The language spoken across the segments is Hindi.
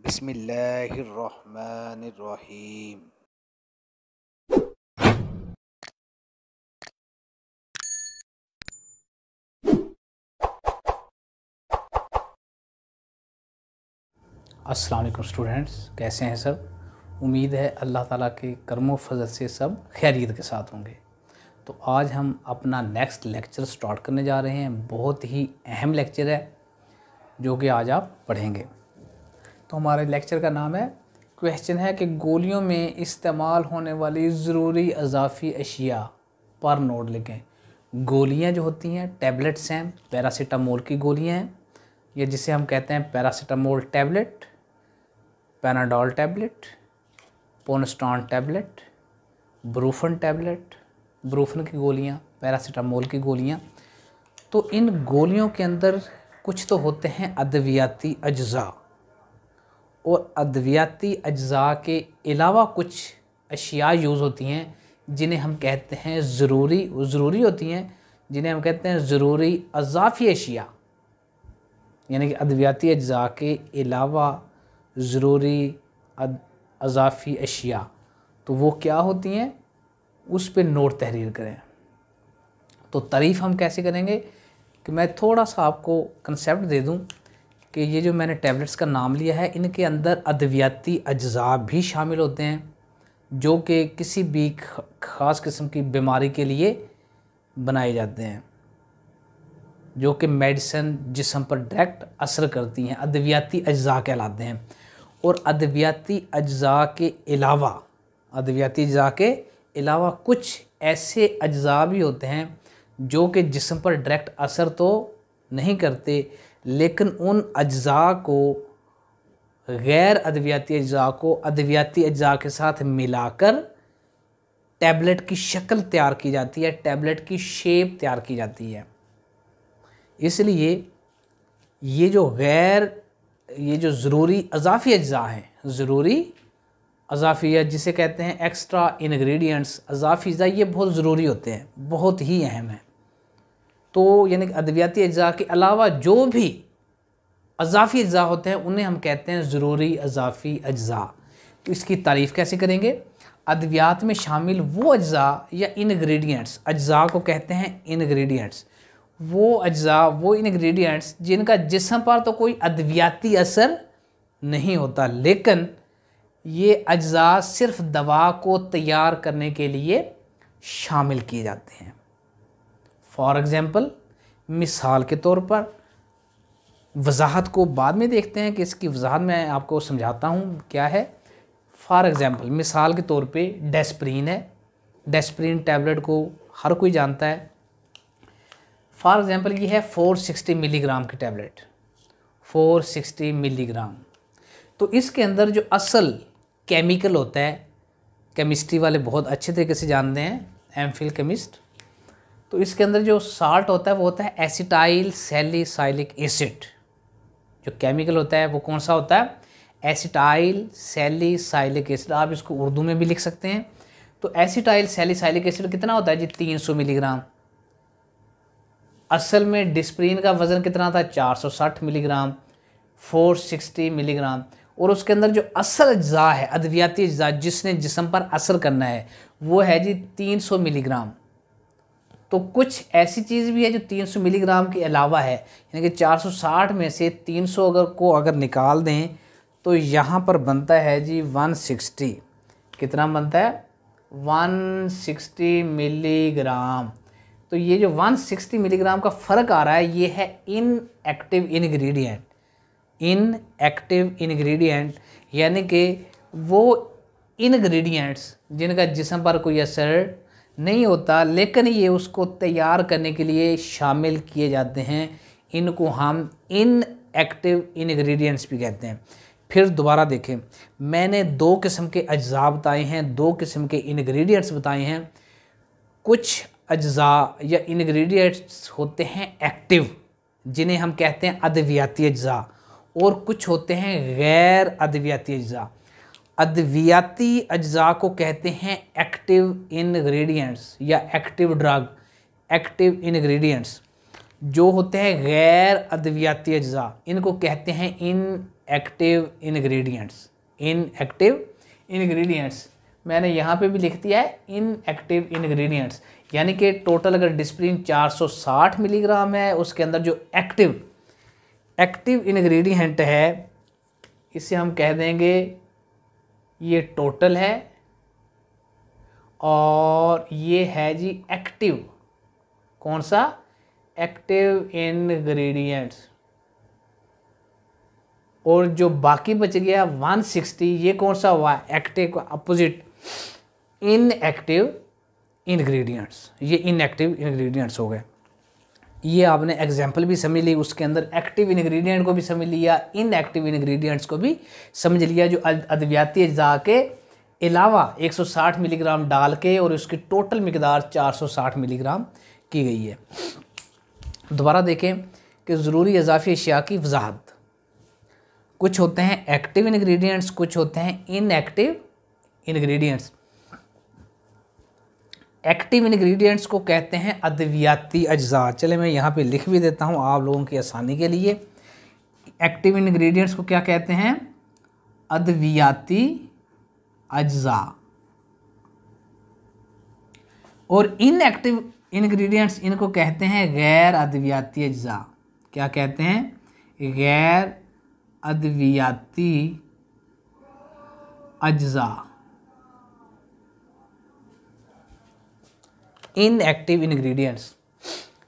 बिसमीम असलम स्टूडेंट्स कैसे हैं सब उम्मीद है अल्लाह ताला के कर्मो फजल से सब खैरियत के साथ होंगे तो आज हम अपना नेक्स्ट लेक्चर स्टार्ट करने जा रहे हैं बहुत ही अहम लेक्चर है जो कि आज आप पढ़ेंगे तो हमारे लेक्चर का नाम है क्वेश्चन है कि गोलियों में इस्तेमाल होने वाली ज़रूरी अजाफी अशिया पर नोट लिखें गोलियाँ जो होती हैं टैबलेट्स हैं पैरासीटामोल की गोलियाँ हैं या जिसे हम कहते हैं paracetamol tablet Panadol tablet Ponstan tablet Brufen tablet Brufen की गोलियाँ पैरासीटामोल की गोलियाँ तो इन गोलियों के अंदर कुछ तो होते हैं अद्वियाती अज्जा और अद्वियाती अज्जा के अलावा कुछ अशिया यूज़ होती हैं जिन्हें हम कहते हैं ज़रूरी ज़रूरी होती हैं जिन्हें हम कहते हैं ज़रूरी अजाफ़ी अशिया यानी कि अद्वियाती अज्जा के अलावा ज़रूरी अजाफ़ी अशिया तो वो क्या होती हैं उस पर नोट तहरीर करें तो तारीफ़ हम कैसे करेंगे कि मैं थोड़ा सा आपको कंसेप्ट दे दूँ कि ये जो मैंने टैबलेट्स का नाम लिया है इनके अंदर अद्वियाती अज्जा भी शामिल होते हैं जो कि किसी भी ख़ास किस्म की बीमारी के लिए बनाए जाते हैं जो कि मेडिसिन जिसम पर डायरेक्ट असर करती हैं अद्वियाती अज्जा कहलाते हैं और अद्वियाती अज्जा के अलावा अद्वियाती अज्जा के अलावा कुछ ऐसे अज्जा भी होते हैं जो कि जिसम पर डायरेक्ट असर तो नहीं करते लेकिन उन अज्जा को गैर अद्वियाती अज्जा को अद्वियाती अज्जा के साथ मिलाकर टैबलेट की शक्ल तैयार की जाती है टैबलेट की शेप तैयार की जाती है इसलिए ये जो गैर ये जो ज़रूरी अजाफी अज्जा हैं ज़रूरी अजाफिया जिसे कहते हैं एक्स्ट्रा इन्ग्रीडियंट्स अजाफी अज्जा ये बहुत ज़रूरी होते हैं बहुत ही अहम हैं तो यानी कि अद्वियाती अज्जा के अलावा जो भी अजाफ़ी अज्जा होते हैं उन्हें हम कहते हैं ज़रूरी अजाफ़ी अज्जा तो इसकी तारीफ़ कैसे करेंगे अद्वियात में शामिल वो अज्जा या इन्ग्रीडियंट्स अज्जा को कहते हैं इन्ग्रीडियंट्स वो अज्जा वो इन्ग्रीडियंट्स जिनका जिसम पर तो कोई अद्वियाती असर नहीं होता लेकिन ये अज्जा सिर्फ दवा को तैयार करने के लिए शामिल किए जाते हैं फॉर एग्ज़ाम्पल मिसाल के तौर पर वजाहत को बाद में देखते हैं कि इसकी वजाहत मैं आपको समझाता हूँ क्या है फॉर एग्ज़ाम्पल मिसाल के तौर पे डेस्प्रीन है डेस्प्रीन टैबलेट को हर कोई जानता है फॉर एग्ज़ाम्पल ये है 460 मिलीग्राम की टैबलेट 460 मिलीग्राम तो इसके अंदर जो असल केमिकल होता है केमिस्ट्री वाले बहुत अच्छे तरीके से जानते हैं एम फिल केमिस्ट तो इसके अंदर जो साल्ट होता है वो होता है एसिटाइल सेलिसाइलिक एसिड जो केमिकल होता है वो कौन सा होता है एसिटाइल सेलिसाइलिक एसिड आप इसको उर्दू में भी लिख सकते हैं तो एसिटाइल सेलिसाइलिक एसिड कितना होता है जी 300 मिलीग्राम असल में डिस्प्रीन का वज़न कितना था 460 मिलीग्राम 460 मिलीग्राम और उसके अंदर जो असल अज्जा है अद्वियाती अज्जा जिसने जिसम पर असर करना है वो है जी 300 मिलीग्राम तो कुछ ऐसी चीज़ भी है जो 300 मिलीग्राम के अलावा है यानी कि 460 में से 300 अगर को अगर निकाल दें तो यहाँ पर बनता है जी 160 कितना बनता है 160 मिलीग्राम तो ये जो 160 मिलीग्राम का फ़र्क आ रहा है ये है इनएक्टिव इन्ग्रीडियंट इनएक्टिव इन्ग्रीडियंट यानी कि वो इन्ग्रीडियंट्स जिनका जिसम पर कोई असर नहीं होता लेकिन ये उसको तैयार करने के लिए शामिल किए जाते हैं इनको हम इन एक्टिव इन्ग्रीडियंट्स भी कहते हैं फिर दोबारा देखें मैंने दो किस्म के अज्जा बताए हैं दो किस्म के इन्ग्रीडियंट्स बताए हैं कुछ अज्जा या इन्ग्रीडियंट्स होते हैं एक्टिव जिन्हें हम कहते हैं अद्वियाती अज्जा और कुछ होते हैं गैर अद्वियाती अज्जा अद्वियाती अज्जा को कहते हैं एक्टिव इन्ग्रीडियंट्स या एक्टिव ड्रग एक्टिव इन्ग्रीडियंट्स जो होते हैं गैर अद्वियाती अज्जा इनको कहते हैं इन एक्टिव इन्ग्रीडियंट्स इन एक्टिव इन्ग्रीडियंट्स मैंने यहाँ पे भी लिख दिया है इन एक्टिव इन्ग्रीडियंट्स यानी कि टोटल अगर डिस्प्रिन 460 मिलीग्राम है उसके अंदर जो एक्टिव एक्टिव इन्ग्रीडियंट है इसे हम कह देंगे ये टोटल है और ये है जी एक्टिव कौन सा एक्टिव इनग्रीडियंट्स और जो बाकी बच गया 160 ये कौन सा हुआ एक्टिव अपोजिट इनएक्टिव इंग्रेडिएंट्स ये इनएक्टिव इंग्रेडिएंट्स हो गए ये आपने एग्जाम्पल भी समझ ली उसके अंदर एक्टिव इन्ग्रीडियंट को भी समझ लिया इनएक्टिव इन्ग्रीडियंट्स को भी समझ लिया जो अद्वियाती अज्जा के अलावा 160 मिलीग्राम डाल के और उसकी टोटल मकदार 460 मिलीग्राम की गई है दोबारा देखें कि ज़रूरी इजाफी अशिया की वजाहत कुछ होते हैं एक्टिव इन्ग्रीडियंट्स कुछ होते हैं इनएक्टिव इन्ग्रीडियंट्स एक्टिव इंग्रेडिएंट्स को कहते हैं अद्वियाती अज्जा चले मैं यहाँ पे लिख भी देता हूँ आप लोगों की आसानी के लिए एक्टिव इंग्रेडिएंट्स को क्या कहते हैं अद्वियाती अज्जा और इन एक्टिव इंग्रेडिएंट्स इनको कहते हैं गैर अद्वियाती अज्जा क्या कहते हैं गैर अद्वियाती अज्जा इनएक्टिव इन्ग्रीडियंट्स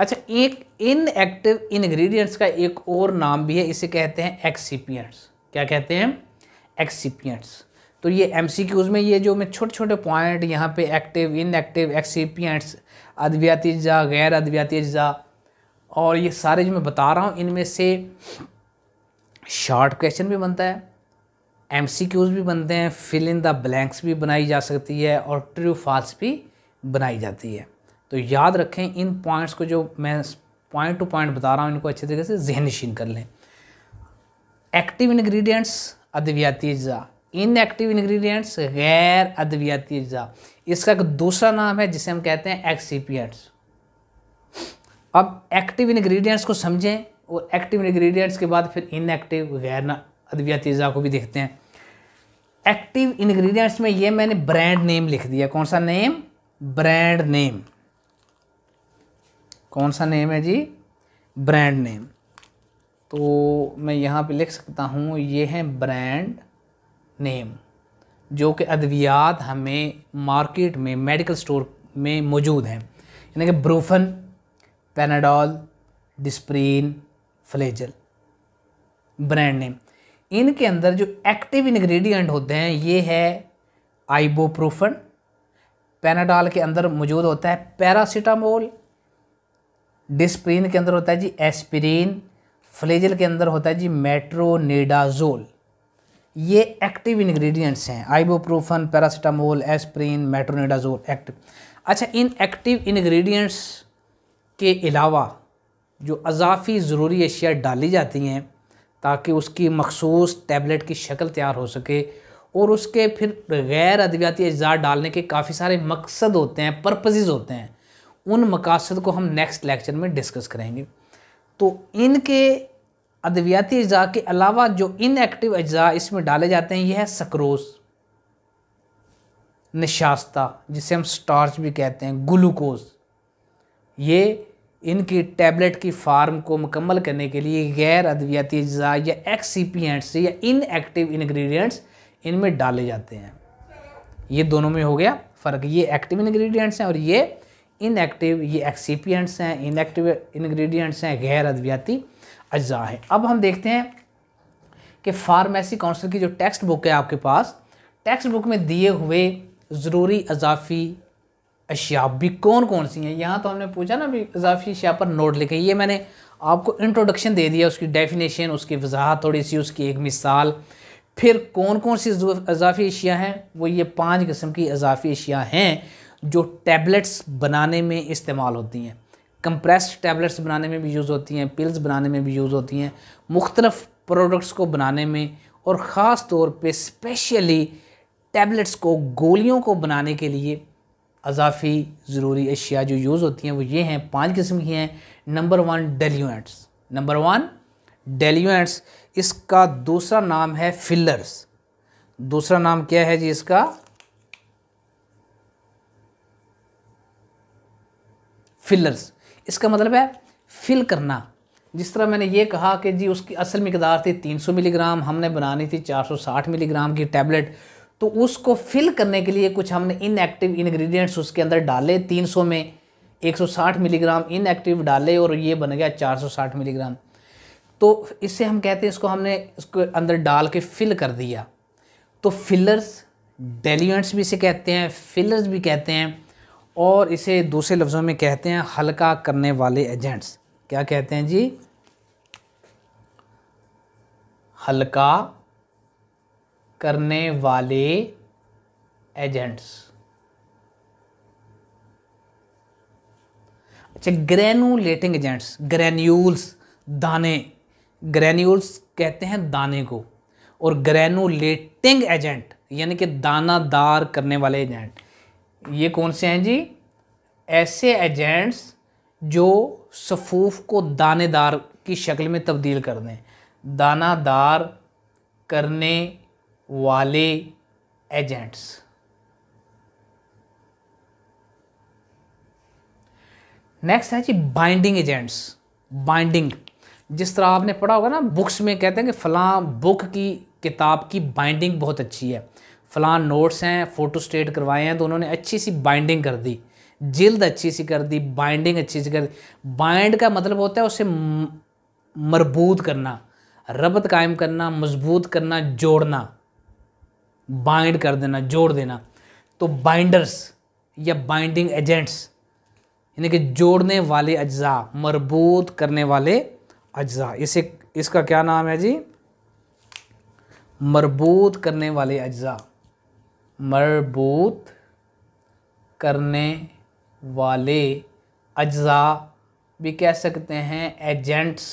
अच्छा एक इनएक्टिव इन्ग्रीडियंट्स का एक और नाम भी है इसे कहते हैं एक्सीपियंट्स क्या कहते हैं एक्सीपियंट्स तो ये एम सी क्यूज़ में ये जो मैं छोटे छोटे पॉइंट यहाँ पे एक्टिव इनएक्टिव एक्सीपियंट्स अद्वियाती अज्जा गैर अद्वियाती अज्जा और ये सारे जो मैं बता रहा हूँ इनमें से शॉर्ट क्वेश्चन भी बनता है एम भी बनते हैं फिल इन द ब्लैंक्स भी बनाई जा सकती है और ट्रू फॉल्स भी बनाई जाती है तो याद रखें इन पॉइंट्स को जो मैं पॉइंट टू पॉइंट बता रहा हूँ इनको अच्छे तरीके से जहन कर लें एक्टिव इन्ग्रीडियंट्स अद्वियाती अज्जा इन एक्टिव इन्ग्रीडियंट्स गैर अद्वियाती अज्जा इसका एक दूसरा नाम है जिसे हम कहते हैं एक्सीपियट्स अब एक्टिव इन्ग्रीडियंट्स को समझें और एक्टिव इन्ग्रीडियंट्स के बाद फिर इनएक्टिव गैर अद्वियाती अज्जा को भी देखते हैं एक्टिव इन्ग्रीडियंट्स में ये मैंने ब्रांड नेम लिख दिया कौन सा नेम ब्रांड नेम कौन सा नेम है जी ब्रांड नेम तो मैं यहाँ पे लिख सकता हूँ ये है ब्रांड नेम जो कि अद्वियात हमें मार्केट में मेडिकल स्टोर में मौजूद हैं यानी कि Brufen Panadol Disprin Flagyl brand name इनके अंदर जो एक्टिव इंग्रेडिएंट होते हैं ये है आइबोप्रोफन पेनाडॉल के अंदर मौजूद होता है पैरासीटामोल डिस्प्रीन के अंदर होता है जी एस्पिरिन फ्लेजल के अंदर होता है जी मेट्रोनेडाजोल ये एक्टिव इंग्रेडिएंट्स हैं ibuprofen paracetamol aspirin metronidazole active अच्छा इन एक्टिव इंग्रेडिएंट्स के अलावा जो अजाफी ज़रूरी अशिया डाली जाती हैं ताकि उसकी मखसूस टैबलेट की शक्ल तैयार हो सके और उसके फिर गैर अद्वियाती अज्जा डालने के काफ़ी सारे मकसद होते हैं पर्पजेज़ होते हैं उन मकासद को हम नेक्स्ट लेक्चर में डिस्कस करेंगे तो इनके अद्वियाती अज्जा के अलावा जो इनएक्टिव अज्जा इसमें डाले जाते हैं यह है सक्रोस निशास्ता जिसे हम स्टार्च भी कहते हैं ग्लूकोज ये इनकी टैबलेट की फार्म को मुकम्मल करने के लिए गैर अद्वियाती अज्जा या एक्सीपियट्स या इनएक्टिव इन्ग्रीडियंट्स इनमें डाले जाते हैं ये दोनों में हो गया फ़र्क ये एक्टिव इन्ग्रीडियंट्स हैं और ये इनएक्टिव ये एक्सीपियंट्स हैं इनएक्टिव इन्ग्रीडियंट्स हैं गैर अद्वियाती अज्जा हैं अब हम देखते हैं कि फार्मेसी काउंसिल की जो टेक्स्ट बुक है आपके पास टेक्स्ट बुक में दिए हुए ज़रूरी अजाफी अशिया भी कौन कौन सी हैं यहाँ तो हमने पूछा ना भी अजाफी अशिया पर नोट लिखे ये मैंने आपको इंट्रोडक्शन दे दिया उसकी डेफिनेशन उसकी वजाहत थोड़ी सी उसकी एक मिसाल फिर कौन कौन सी अजाफी अशिया हैं वो ये पांच किस्म की अजाफी अशिया हैं जो टैबलेट्स बनाने में इस्तेमाल होती हैं कंप्रेस्ड टैबलेट्स बनाने में भी यूज़ होती हैं पिल्स बनाने में भी यूज़ होती हैं मुख्तलफ़ प्रोडक्ट्स को बनाने में और ख़ास तौर पर स्पेशली टैबलेट्स को गोलियों को बनाने के लिए अजाफी ज़रूरी अशिया जो यूज़ होती हैं वो ये हैं पांच किस्म की हैं number one diluents number one diluents इसका दूसरा नाम है फिलर्स दूसरा नाम क्या है जी इसका फिलर्स इसका मतलब है फिल करना जिस तरह मैंने ये कहा कि जी उसकी असल मकदार थी 300 मिलीग्राम हमने बनानी थी 460 मिलीग्राम की टैबलेट तो उसको फिल करने के लिए कुछ हमने इनएक्टिव इंग्रेडिएंट्स उसके अंदर डाले 300 में 160 मिलीग्राम इनएक्टिव डाले और ये बन गया 460 मिलीग्राम तो इससे हम कहते हैं इसको हमने इसको अंदर डाल के फिल कर दिया तो फिलर्स डेलीवेंट्स भी इसे कहते हैं फिलर्स भी कहते हैं और इसे दूसरे लफ्ज़ों में कहते हैं हल्का करने वाले एजेंट्स क्या कहते हैं जी हल्का करने वाले एजेंट्स अच्छा ग्रेनुलेटिंग एजेंट्स ग्रेन्यूल्स दाने ग्रैन्यूल्स कहते हैं दाने को और ग्रैनुलेटिंग एजेंट यानी कि दानादार करने वाले एजेंट ये कौन से हैं जी ऐसे एजेंट्स जो सफूफ को दानेदार की शक्ल में तब्दील कर दें दानादार करने वाले एजेंट्स नेक्स्ट है जी बाइंडिंग एजेंट्स बाइंडिंग जिस तरह आपने पढ़ा होगा ना बुक्स में कहते हैं कि फ़लाँ बुक की किताब की बाइंडिंग बहुत अच्छी है फ़लाँ नोट्स हैं फ़ोटो स्टेट करवाए हैं तो उन्होंने अच्छी सी बाइंडिंग कर दी जिल्द अच्छी सी कर दी बाइंडिंग अच्छी सी कर दी बाइंड का मतलब होता है उसे मरबूत करना रबत कायम करना मजबूत करना जोड़ना बाइंड कर देना जोड़ देना तो बाइंडर्स या बाइंडिंग एजेंट्स यानी कि जोड़ने वाले अज्जा मरबूत करने वाले अज्जा इसे इसका क्या नाम है जी मरबूत करने वाले अज्जा मरबूत करने वाले अज्जा भी कह सकते हैं एजेंट्स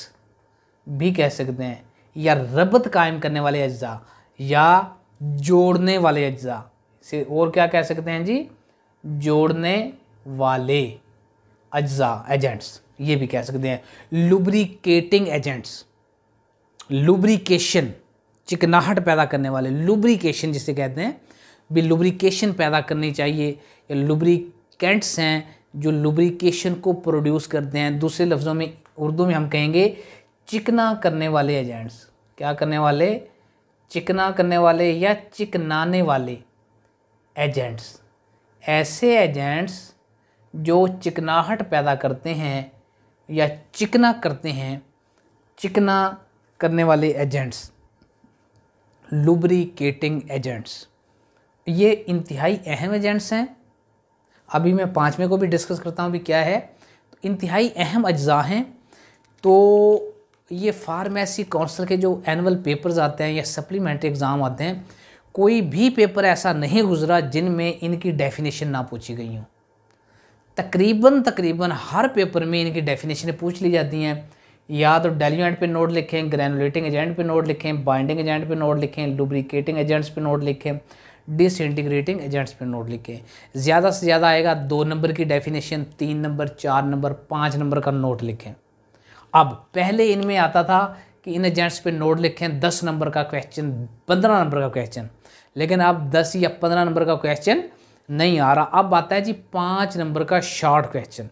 भी कह सकते हैं या रबत कायम करने वाले अज्जा या जोड़ने वाले अज्जा से और क्या कह सकते हैं जी जोड़ने वाले अज्जा एजेंट्स ये भी कह सकते हैं लुब्रिकेटिंग एजेंट्स लुब्रिकेशन चिकनाहट पैदा करने वाले लुब्रिकेशन जिसे कहते हैं भी लुब्रिकेशन पैदा करनी चाहिए या लुब्रिकेंट्स हैं जो लुब्रिकेशन को प्रोड्यूस करते हैं दूसरे लफ्ज़ों में उर्दू में हम कहेंगे चिकना करने वाले एजेंट्स क्या करने वाले चिकना करने वाले या चिकनाने वाले एजेंट्स ऐसे एजेंट्स जो चिकनाहट पैदा करते हैं या चिकना करते हैं चिकना करने वाले एजेंट्स लुब्रिकेटिंग एजेंट्स ये इंतहाई अहम एजेंट्स हैं अभी मैं पाँचवें को भी डिस्कस करता हूँ भी क्या है तो इंतहाई अहम अज्जा हैं तो ये फार्मेसी काउंसिल के जो एनुअल पेपर्स आते हैं या सप्लीमेंट्री एग्ज़ाम आते हैं कोई भी पेपर ऐसा नहीं गुजरा जिनमें इनकी डेफिनेशन ना पूछी गई हूँ तकरीबन तकरीबन हर पेपर में इनकी डेफिनेशन पूछ ली जाती हैं या तो डेल्यूएंट पे नोट लिखें ग्रेनुलेटिंग एजेंट पे नोट लिखें बाइंडिंग एजेंट पे नोट लिखें लुब्रिकेटिंग एजेंट्स पे नोट लिखें डिसइंटीग्रेटिंग एजेंट्स पे नोट लिखें ज़्यादा से ज़्यादा आएगा दो नंबर की डेफिनेशन तीन नंबर चार नंबर पाँच नंबर का नोट लिखें अब पहले इनमें आता था कि इन एजेंट्स पर नोट लिखें दस नंबर का क्वेश्चन पंद्रह नंबर का क्वेश्चन लेकिन अब दस या पंद्रह नंबर का क्वेश्चन नहीं आ रहा अब आता है जी पाँच नंबर का शॉर्ट क्वेश्चन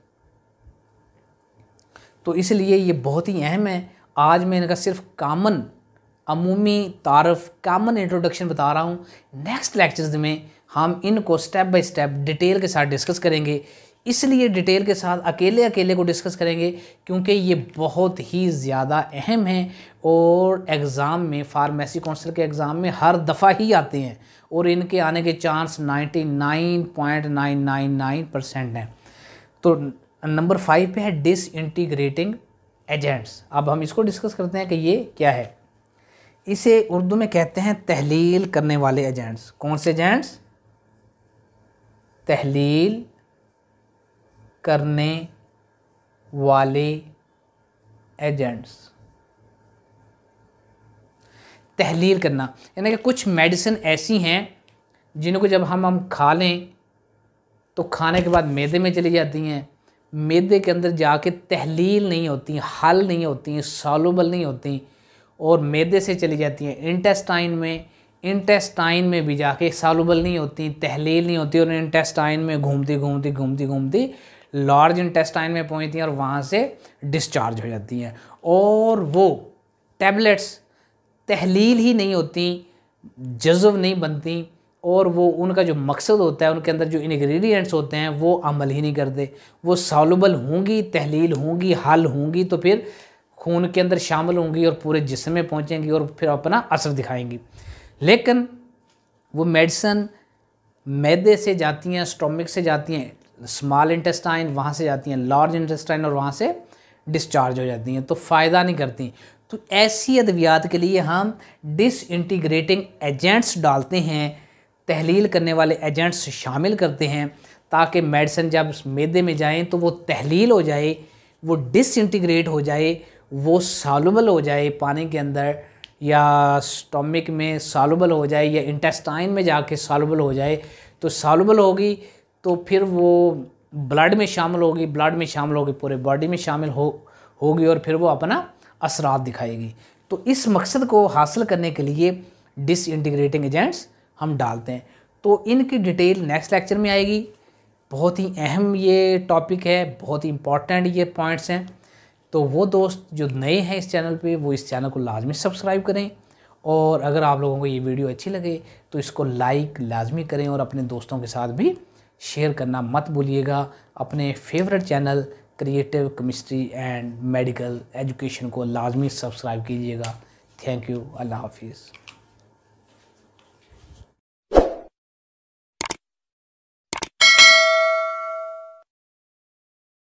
तो इसलिए ये बहुत ही अहम है आज मैं इनका सिर्फ कामन अमूमी तारफ कामन इंट्रोडक्शन बता रहा हूँ नेक्स्ट लेक्चर्स में हम इनको स्टेप बाय स्टेप डिटेल के साथ डिस्कस करेंगे इसलिए डिटेल के साथ अकेले अकेले को डिस्कस करेंगे क्योंकि ये बहुत ही ज़्यादा अहम है और एग्ज़ाम में फार्मेसी काउंसिल के एग्ज़ाम में हर दफ़ा ही आते हैं और इनके आने के चांस 99.999 परसेंट हैं तो नंबर फाइव पे है डिसइंटीग्रेटिंग एजेंट्स अब हम इसको डिस्कस करते हैं कि ये क्या है इसे उर्दू में कहते हैं तहलील करने वाले एजेंट्स कौन से एजेंट्स तहलील करने वाले एजेंट्स तहलील करना यानी कि कुछ मेडिसिन ऐसी हैं जिनको जब हम हम खा लें तो खाने के बाद मैदे में चली जाती हैं मैदे के अंदर जाके तहलील नहीं होती हल नहीं होती सॉलोबल नहीं होती और मैदे से चली जाती हैं इंटेस्टाइन में इंटेस्टाइन में भी जाके सॉलोबल नहीं होती तहलील नहीं होती और इंटेस्टाइन में घूमती घूमती घूमती घूमती लार्ज इंटेस्टाइन में पहुँचती हैं और वहाँ से डिस्चार्ज हो जाती हैं और वो टैबलेट्स तहलील ही नहीं होती जज्व नहीं बनती और वो उनका जो मकसद होता है उनके अंदर जो इन्ग्रीडियंट्स होते हैं वो अमल ही नहीं करते वो सॉलबल होंगी तहलील होंगी हल होंगी तो फिर खून के अंदर शामिल होंगी और पूरे जिसम में पहुँचेंगी और फिर अपना असर दिखाएंगी लेकिन वो मेडिसन मैदे से जाती हैं स्टोमिक से जाती हैं स्मॉल इंटेस्टाइन वहाँ से जाती हैं लार्ज इंटेस्टाइन और वहाँ से डिस्चार्ज हो जाती हैं तो फ़ायदा नहीं करती तो ऐसी अद्वियात के लिए हम डिसइंटीग्रेटिंग एजेंट्स डालते हैं तहलील करने वाले एजेंट्स शामिल करते हैं ताकि मेडिसिन जब मैदे में जाएँ तो वो तहलील हो जाए वो डिसइंटीग्रेट हो जाए वो सॉलुबल हो जाए पानी के अंदर या स्टोमिक में सालुबल हो जाए या इंटेस्टाइन में जाके सॉलुबल हो जाए तो सॉलुबल होगी तो फिर वो ब्लड में शामिल होगी ब्लड में शामिल होगी पूरे बॉडी में शामिल हो होगी और फिर वो अपना असरात दिखाएगी तो इस मकसद को हासिल करने के लिए डिस इंटीग्रेटिंग एजेंट्स हम डालते हैं तो इनकी डिटेल नेक्स्ट लेक्चर में आएगी बहुत ही अहम ये टॉपिक है बहुत ही इम्पॉर्टेंट ये पॉइंट्स हैं तो वो दोस्त जो नए हैं इस चैनल पे वो इस चैनल को लाजमी सब्सक्राइब करें और अगर आप लोगों को ये वीडियो अच्छी लगे तो इसको लाइक लाजमी करें और अपने दोस्तों के साथ भी शेयर करना मत भूलिएगा अपने favourite channel creative chemistry and medical education को लाजमी सब्सक्राइब कीजिएगा थैंक यू अल्लाह हाफिज़